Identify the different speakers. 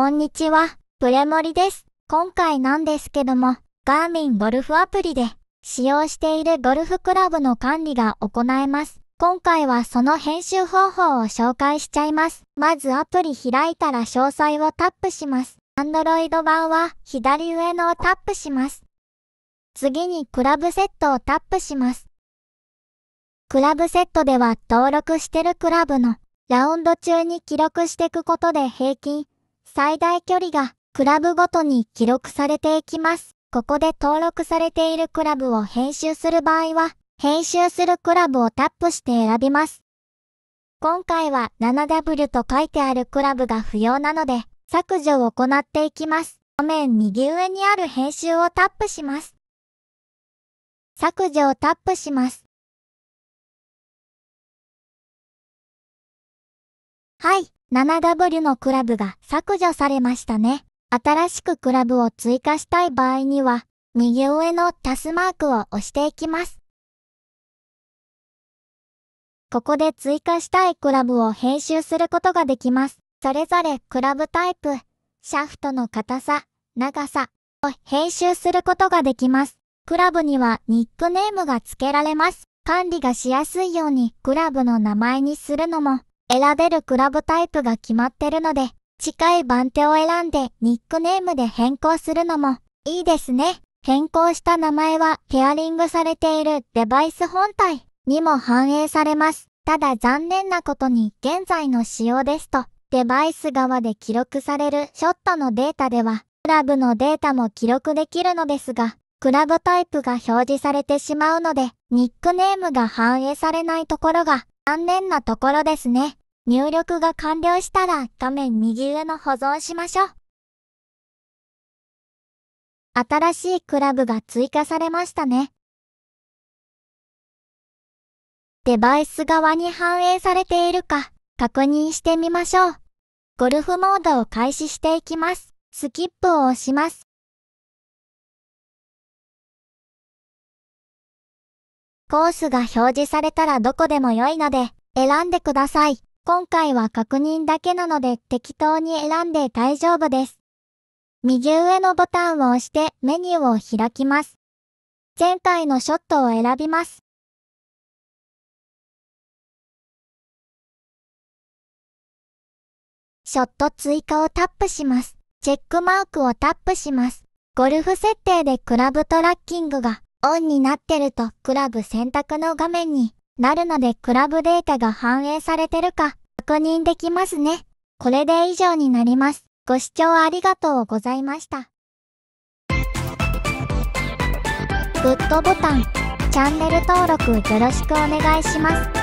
Speaker 1: こんにちは、プレモリです。今回なんですけども、ガーミンゴルフアプリで使用しているゴルフクラブの管理が行えます。今回はその編集方法を紹介しちゃいます。まずアプリ開いたら詳細をタップします。Android 版は左上のをタップします。次にクラブセットをタップします。クラブセットでは登録してるクラブのラウンド中に記録していくことで平均最大距離がクラブごとに記録されていきます。ここで登録されているクラブを編集する場合は、編集するクラブをタップして選びます。今回は 7W と書いてあるクラブが不要なので、削除を行っていきます。画面右上にある編集をタップします。
Speaker 2: 削除をタップします。
Speaker 1: はい、7W のクラブが削除されましたね。新しくクラブを追加したい場合には、右上のタスマークを押していきます。ここで追加したいクラブを編集することができます。それぞれクラブタイプ、シャフトの硬さ、長さを編集することができます。クラブにはニックネームが付けられます。管理がしやすいようにクラブの名前にするのも選べるクラブタイプが決まってるので、近い番手を選んでニックネームで変更するのもいいですね。変更した名前はペアリングされているデバイス本体にも反映されます。ただ残念なことに現在の仕様ですと、デバイス側で記録されるショットのデータでは、クラブのデータも記録できるのですが、クラブタイプが表示されてしまうので、ニックネームが反映されないところが残念なところですね。入力が完了したら画面右上の保存しましょう。新しいクラブが追加され
Speaker 2: ましたね。デバイス側に反映されているか確認してみましょう。ゴルフモードを開始していきます。スキップを押します。
Speaker 1: コースが表示されたらどこでも良いので選んでください。今回は確認だけなので適当に選んで大丈夫です。右上のボタンを押してメニューを開きます。
Speaker 2: 前回のショットを選びます。ショット追加をタップしま
Speaker 1: す。チェックマークをタップします。ゴルフ設定でクラブトラッキングがオンになってるとクラブ選択の画面になるのでクラブデータが反映されてるか確認できますね。これで以上になります。ご視聴ありがとうございました。グッドボタン、チャンネル登録よろしくお願いします。